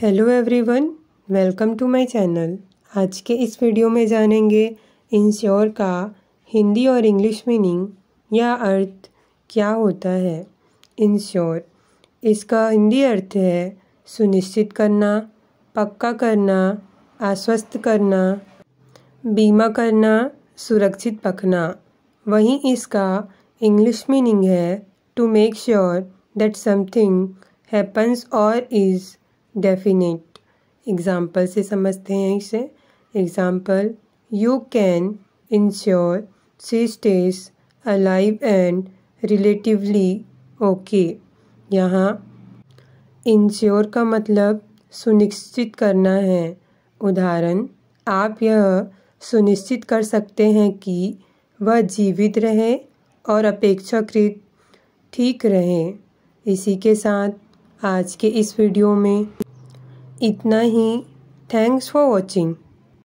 hello everyone welcome to my channel आज के इस वीडियो में जानेंगे इंश्योर का हिंदी और इंग्लिश मीनिंग या अर्थ क्या होता है इंश्योर इसका हिंदी अर्थ है सुनिश्चित करना पक्का करना आश्वस्त करना बीमा करना सुरक्षित पकना वहीं इसका इंग्लिश मीनिंग है to make sure that something happens और इज़ डेफिनेट एग्ज़ाम्पल से समझते हैं इसे example you can ensure see stage alive and relatively okay यहाँ इंश्योर का मतलब सुनिश्चित करना है उदाहरण आप यह सुनिश्चित कर सकते हैं कि वह जीवित रहे और अपेक्षाकृत ठीक रहे इसी के साथ आज के इस वीडियो में इतना ही थैंक्स फॉर वॉचिंग